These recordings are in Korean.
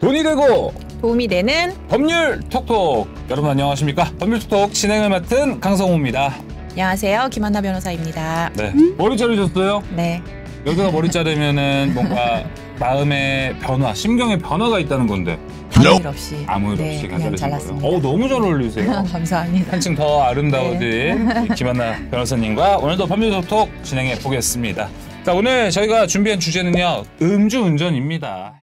돈이 되고 도움이 되는 법률 톡톡 여러분 안녕하십니까 법률 톡톡 진행을 맡은 강성우입니다 안녕하세요 김한나 변호사입니다. 네 머리 자르셨어요? 네. 여기가 머리 자르면은 뭔가 마음의 변화, 심경의 변화가 있다는 건데 아무 일 없이 아무 일 네, 없이 네, 그냥 잘랐습니다. 어우 너무 잘 어울리세요. 감사합니다. 한층 더 아름다워진 네. 김한나 변호사님과 오늘도 법률 톡톡 진행해 보겠습니다. 자 오늘 저희가 준비한 주제는요 음주 운전입니다.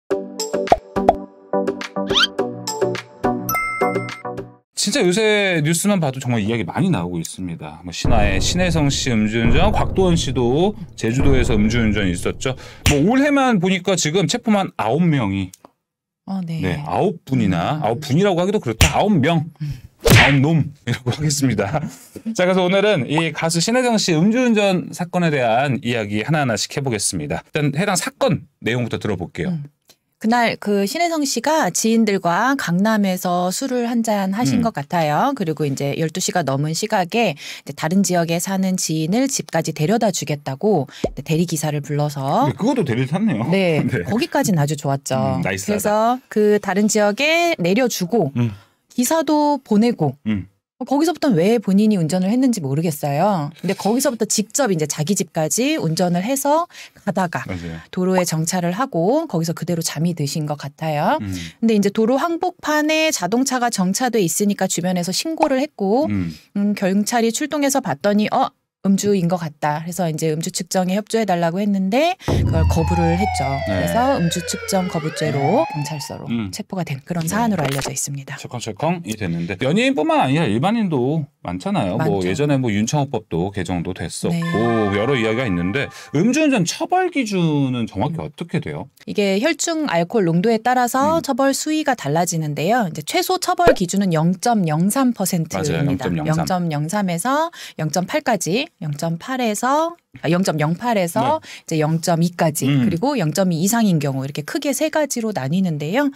진짜 요새 뉴스만 봐도 정말 이야기 많이 나오고 있습니다. 뭐 신화의 신혜성 씨 음주운전, 곽도원 씨도 제주도에서 음주운전이 있었죠. 뭐 올해만 보니까 지금 체포만 아홉 명이 아, 네. 네, 아홉 분이나 아홉 분이라고 하기도 그렇다. 아홉 명. 아홉 놈이라고 하겠습니다. 자, 그래서 오늘은 이 가수 신혜정 씨 음주운전 사건에 대한 이야기 하나하나씩 해보겠습니다. 일단 해당 사건 내용부터 들어볼게요. 음. 그날 그 신혜성 씨가 지인들과 강남에서 술을 한잔 하신 음. 것 같아요. 그리고 이제 12시가 넘은 시각에 이제 다른 지역에 사는 지인을 집까지 데려다 주겠다고 대리기사를 불러서. 네, 그것도 대리 탔네요. 네. 네. 거기까지는 아주 좋았죠. 음, 그래서 그 다른 지역에 내려주고 음. 기사도 보내고 음. 거기서부터는 왜 본인이 운전을 했는지 모르겠어요. 근데 거기서부터 직접 이제 자기 집까지 운전을 해서 가다가 맞아요. 도로에 정차를 하고 거기서 그대로 잠이 드신 것 같아요. 음. 근데 이제 도로 항복판에 자동차가 정차돼 있으니까 주변에서 신고를 했고 음. 음, 경찰이 출동해서 봤더니 어 음주인 것 같다. 그래서 이제 음주 측정에 협조해 달라고 했는데 그걸 거부를 했죠. 네. 그래서 음주 측정 거부죄로 경찰서로 음. 체포가 된 그런 사안으로 알려져 있습니다. 철컹철컹이 됐는데 연예인뿐만 아니라 일반인도 많잖아요. 뭐 많죠. 뭐 예전에 뭐 윤창호법도 개정도 그 됐었고 네. 여러 이야기가 있는데 음주운전 처벌 기준은 정확히 음. 어떻게 돼요? 이게 혈중 알코올 농도에 따라서 음. 처벌 수위가 달라지는데요. 이제 최소 처벌 기준은 0.03%입니다. 0.03. 에서 0.8까지, 0.8에서 0.08에서 네. 이제 0.2까지 음. 그리고 0.2 이상인 경우 이렇게 크게 세 가지로 나뉘는데요.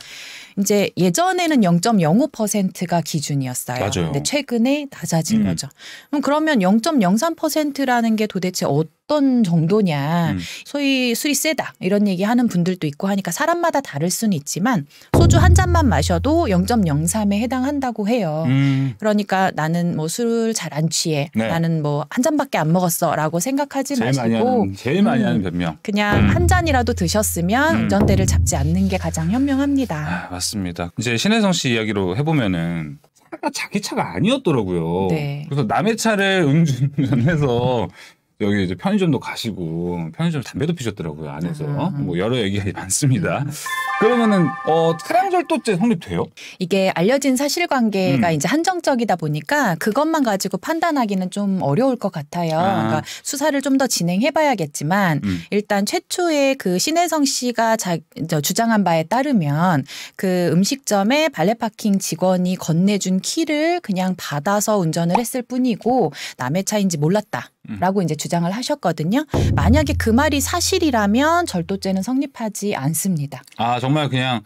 이제 예전에는 0.05%가 기준이었어요. 맞아요. 근데 최근에 낮아 낮아진 음. 거죠. 그럼 그러면 0.03%라는 게 도대체 어떤 정도냐. 음. 소위 술이 세다. 이런 얘기 하는 분들도 있고 하니까 사람마다 다를 수는 있지만 소주 한 잔만 마셔도 0.03에 해당한다고 해요. 음. 그러니까 나는 뭐술을잘 안 취해. 네. 나는 뭐 한 잔밖에 안 먹었어라고 생각하지 제일 마시고 많이 하는, 제일 많이 하는 음. 변명. 그냥 음. 한 잔이라도 드셨으면 운전대를 음. 잡지 않는 게 가장 현명합니다. 아, 맞습니다. 이제 신혜성 씨 이야기로 해보면은 차가 자기 차가 아니었더라고요. 네. 그래서 남의 차를 음주운전해서 여기 이제 편의점도 가시고 편의점 담배도 피셨더라고요 안에서 음. 음, 음. 뭐 여러 얘기가 많습니다. 음, 음. 그러면은 어 차량절도죄 성립돼요? 이게 알려진 사실관계가 음. 이제 한정적이다 보니까 그것만 가지고 판단하기는 좀 어려울 것 같아요. 아. 그러니까 수사를 좀 더 진행해봐야겠지만 일단 최초에 그 신혜성 씨가 자, 주장한 바에 따르면 그 음식점에 발레파킹 직원이 건네준 키를 그냥 받아서 운전을 했을 뿐이고 남의 차인지 몰랐다. 라고 이제 주장을 하셨거든요. 만약에 그 말이 사실이라면 절도죄는 성립하지 않습니다. 아, 정말 그냥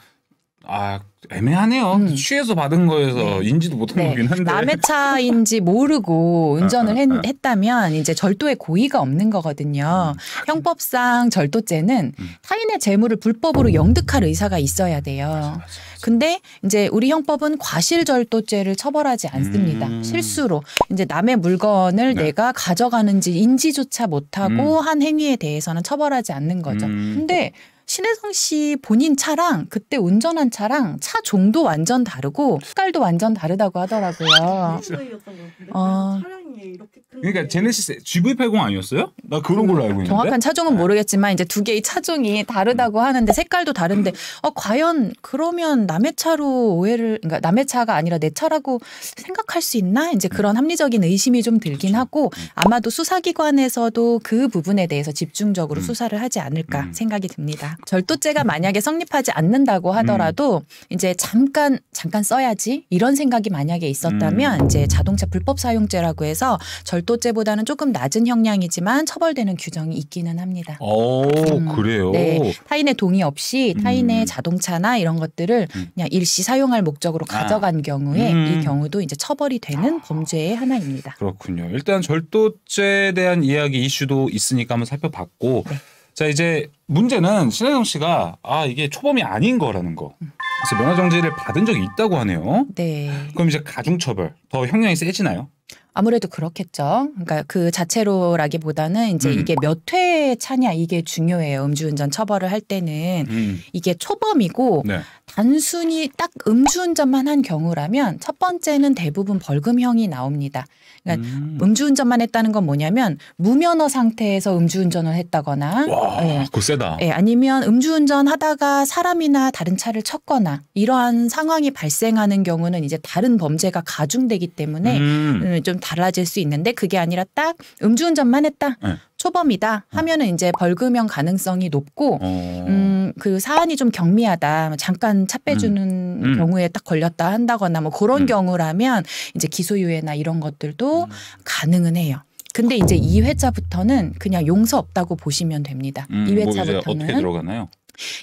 아 애매하네요. 음. 취해서 받은 거에서 네. 인지도 못한 네. 거긴 한데 남의 차인지 모르고 네, 운전을 네, 했, 네. 다면 이제 절도의 고의가 없는 거거든요. 음. 형법상 절도죄는 음. 타인의 재물을 불법으로 음. 영득할 의사가 있어야 돼요. 맞아, 맞아, 맞아. 근데 이제 우리 형법은 과실절도죄를 처벌하지 않습니다. 음. 실수로 이제 남의 물건을 네. 내가 가져가는지 인지조차 못하고 음. 한 행위에 대해서는 처벌하지 않는 거죠. 근데 신혜성 씨 본인 차랑 그때 운전한 차랑 차 종도 완전 다르고 색깔도 완전 다르다고 하더라고요. 아, 네. 네. 네. 어. 예, 그러니까 제네시스 GV80 아니었어요? 나 그런 걸로 알고 있는데. 정확한 차종은 네. 모르겠지만 이제 두 개의 차종이 다르다고 하는데 색깔도 다른데 어 과연 그러면 남의 차로 오해를 그러니까 남의 차가 아니라 내 차라고 생각할 수 있나? 이제 음. 그런 합리적인 의심이 좀 들긴 그렇죠. 하고 음. 아마도 수사기관에서도 그 부분에 대해서 집중적으로 음. 수사를 하지 않을까 음. 생각이 듭니다. 절도죄가 만약에 성립하지 않는다고 음. 하더라도 음. 이제 잠깐 잠깐 써야지 이런 생각이 만약에 있었다면 이제 자동차 불법 사용죄라고 해서 해서 절도죄보다는 조금 낮은 형량이지만 처벌되는 규정이 있기는 합니다. 오, 어, 음, 그래요. 네. 타인의 동의 없이 타인의 음. 자동차나 이런 것들을 음. 그냥 일시 사용할 목적으로 아. 가져간 아. 경우에 음. 이 경우도 이제 처벌이 되는 아. 범죄의 하나입니다. 그렇군요. 일단 절도죄에 대한 이야기 이슈도 있으니까 한번 살펴봤고 네. 자 이제 문제는 신혜성 씨가 아 이게 초범이 아닌 거라는 거. 음. 그래서 면허 정지를 받은 적이 있다고 하네요. 네. 그럼 이제 가중처벌 더 형량이 세지나요? 아무래도 그렇겠죠. 그러니까 그 자체로라기보다는 이제 음. 이게 몇 회 차냐 이게 중요해요. 음주운전 처벌을 할 때는 음. 이게 초범이고 네. 단순히 딱 음주운전만 한 경우라면 첫 번째는 대부분 벌금형이 나옵니다. 그러니까 음. 주운전만 했다는 건 뭐냐면 무면허 상태에서 음주운전을 했다거나 와, 예. 그 세다. 예, 아니면 음주운전 하다가 사람이나 다른 차를 쳤거나 이러한 상황이 발생하는 경우는 이제 다른 범죄가 가중되기 때문에 음. 음 좀 달라질 수 있는데 그게 아니라 딱 음주운전만 했다. 네. 초범이다 하면은 이제 벌금형 가능성이 높고 어... 음그 사안이 좀 경미하다 뭐 잠깐 차 음. 빼주는 음. 음. 경우에 딱 걸렸다 한다거나 뭐 그런 음. 경우라면 이제 기소유예나 이런 것들도 음. 가능은 해요. 근데 이제 이회차부터는 그냥 용서 없다고 보시면 됩니다. 음, 이회차부터는 뭐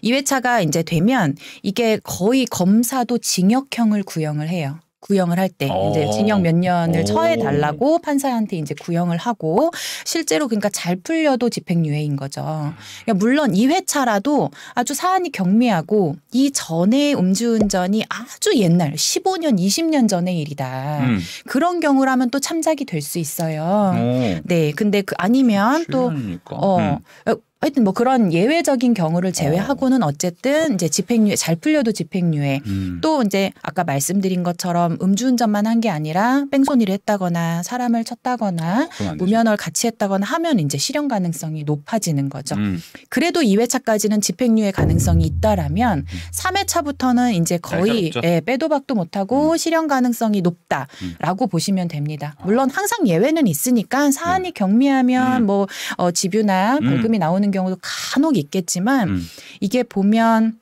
이회차가 이제 되면 이게 거의 검사도 징역형을 구형을 해요. 구형을 할 때 이제 어. 징역 몇 년을 어. 처해 달라고 판사한테 이제 구형을 하고 실제로 그러니까 잘 풀려도 집행유예인 거죠. 그러니까 물론 이회차라도 아주 사안이 경미하고 이 전에 음주운전이 아주 옛날 15년 20년 전의 일이다. 음. 그런 경우라면 또 참작이 될 수 있어요. 오. 어. 네, 근데 그 아니면 또 어. 음. 하여튼 뭐 그런 예외적인 경우를 어. 제외하고는 어쨌든 이제 집행유예 잘 풀려도 집행유예 음. 또 이제 아까 말씀드린 것처럼 음주운전만 한 게 아니라 뺑소니를 했다거나 사람을 쳤다거나 무면허를 같이 했다거나 하면 이제 실현 가능성이 높아지는 거죠. 음. 그래도 2회차까지는 집행유예 가능성이 있다라면 음. 3회차부터는 이제 거의 예, 빼도 박도 못하고 음. 실현 가능성이 높다라고 음. 보시면 됩니다. 아. 물론 항상 예외는 있으니까 사안이 네. 경미하면 음. 뭐 어, 집유나 벌금이 나오는 있는 경우도 간혹 있겠지만 음. 이게 보면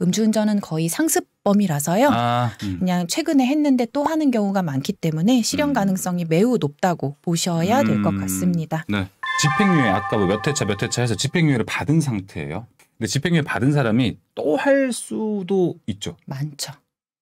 음주운전은 거의 상습범이라서요. 아, 음. 그냥 최근에 했는데 또 하는 경우가 많기 때문에 실현 음. 가능성이 매우 높다고 보셔야 될것 음. 같습니다. 네. 집행유예 아까 뭐 몇 회차 몇 회차 해서 집행유예를 받은 상태예요. 근데 집행유예 받은 사람이 또 할 수도 있죠. 많죠.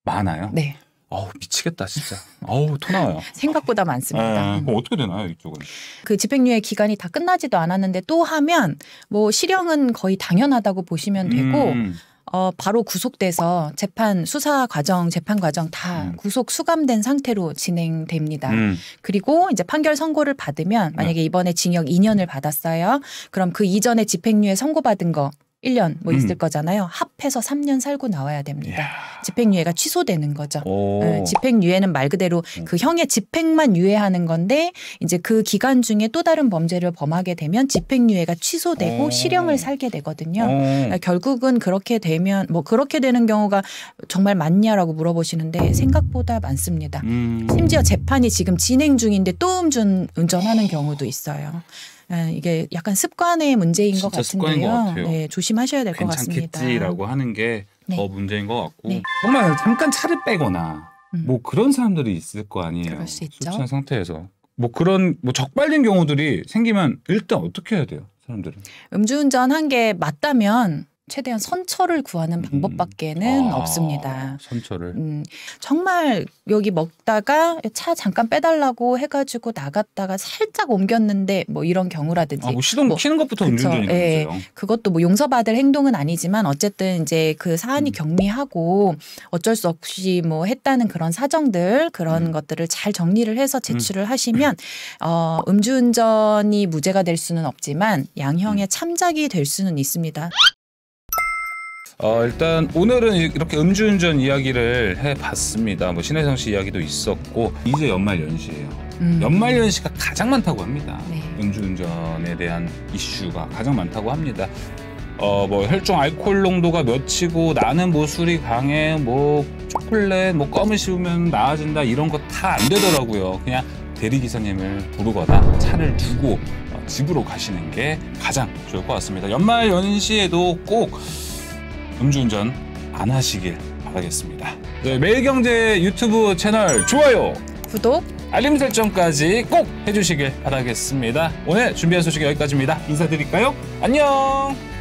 많아요. 네. 아우 미치겠다 진짜. 아우 토나요 생각보다 많습니다. 네, 그 어떻게 되나요 이쪽은? 그 집행유예 기간이 다 끝나지도 않았는데 또 하면 뭐 실형은 거의 당연하다고 보시면 되고 음. 어, 바로 구속돼서 재판 수사 과정, 재판 과정 다 음. 구속 수감된 상태로 진행됩니다. 음. 그리고 이제 판결 선고를 받으면 만약에 네. 이번에 징역 2년을 받았어요. 그럼 그 이전에 집행유예 선고받은 거 1년 뭐 있을 음. 거잖아요. 합해서 3년 살고 나와야 됩니다. 야. 집행유예가 취소되는 거죠. 네, 집행유예는 말 그대로 음. 그 형의 집행만 유예하는 건데 이제 그 기간 중에 또 다른 범죄를 범하게 되면 집행유예가 취소되고 오. 실형을 살게 되거든요. 그러니까 결국은 그렇게 되면 뭐 그렇게 되는 경우가 정말 많냐라고 물어보시는데 생각보다 많습니다. 음. 심지어 재판이 지금 진행 중인데 또 음주 운전하는 경우도 있어요. 예, 이게 약간 습관의 문제인 것 같은데요. 것 같아요. 네, 조심하셔야 될 것 같습니다. 라고 하는 게더 네. 문제인 것 같고 네. 정말 잠깐 차를 빼거나 음. 뭐 그런 사람들이 있을 거 아니에요. 그럴 수 있죠. 술 상태에서 뭐 그런 뭐 적발된 경우들이 생기면 일단 어떻게 해야 돼요, 사람들은? 음주운전 한 게 맞다면 최대한 선처를 구하는 음. 방법밖에는 음. 아, 없습니다. 선처를. 음, 정말 여기 먹다가 차 잠깐 빼달라고 해가지고 나갔다가 살짝 옮겼는데 뭐 이런 경우라든지. 아, 뭐 시동 뭐, 키는 것부터 음주운전이 예, 그것도 뭐 용서받을 행동은 아니지만 어쨌든 이제 그 사안이 음. 경미하고 어쩔 수 없이 뭐 했다는 그런 사정들 그런 음. 것들을 잘 정리를 해서 음. 제출을 하시면 어, 음주운전이 무죄가 될 수는 없지만 양형의 참작이 될 수는 있습니다. 어, 일단 오늘은 이렇게 음주운전 이야기를 해봤습니다. 뭐 신혜성 씨 이야기도 있었고 이제 연말 연시예요. 음. 연말 연시가 가장 많다고 합니다. 네. 음주운전에 대한 이슈가 가장 많다고 합니다. 어, 뭐 혈중 알코올 농도가 몇이고 나는 뭐 술이 강해 뭐 초콜릿 뭐 껌을 씹으면 나아진다 이런 거 다 안 되더라고요. 그냥 대리기사님을 부르거나 차를 두고 어, 집으로 가시는 게 가장 좋을 것 같습니다. 연말 연시에도 꼭 음주운전 안 하시길 바라겠습니다. 네, 매일경제 유튜브 채널 좋아요, 구독, 알림 설정까지 꼭 해주시길 바라겠습니다. 오늘 준비한 소식 여기까지입니다. 인사드릴까요? 안녕!